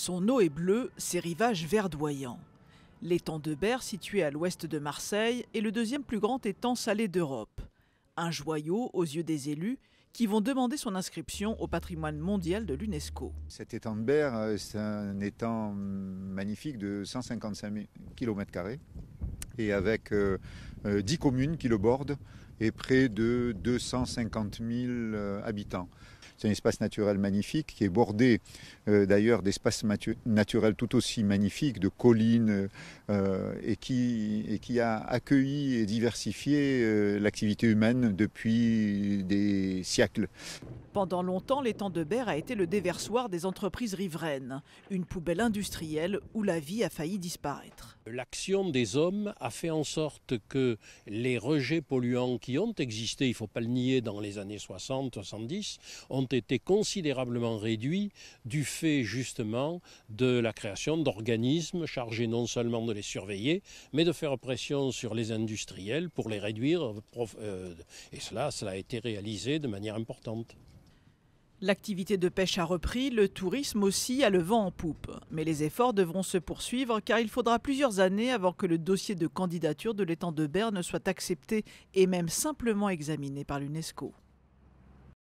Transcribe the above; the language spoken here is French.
Son eau est bleue, ses rivages verdoyants. L'étang de Berre, situé à l'ouest de Marseille, est le deuxième plus grand étang salé d'Europe. Un joyau aux yeux des élus qui vont demander son inscription au patrimoine mondial de l'UNESCO. Cet étang de Berre, euh, c'est un étang magnifique de 155 km et avec 10 euh, euh, communes qui le bordent et près de 250 000 habitants. C'est un espace naturel magnifique qui est bordé euh, d'ailleurs d'espaces naturels tout aussi magnifiques, de collines, euh, et, qui, a accueilli et diversifié euh, l'activité humaine depuis des siècles. Pendant longtemps, l'étang de Berre a été le déversoir des entreprises riveraines, une poubelle industrielle où la vie a failli disparaître. L'action des hommes a fait en sorte que les rejets polluants qui ont existé, il ne faut pas le nier, dans les années 60-70, ont été considérablement réduits du fait justement de la création d'organismes chargés non seulement de les surveiller, mais de faire pression sur les industriels pour les réduire. Euh, euh, et cela, cela a été réalisé de manière importante. L'activité de pêche a repris, le tourisme aussi a le vent en poupe. Mais les efforts devront se poursuivre car il faudra plusieurs années avant que le dossier de candidature de l'étang de Berne soit accepté et même simplement examiné par l'UNESCO.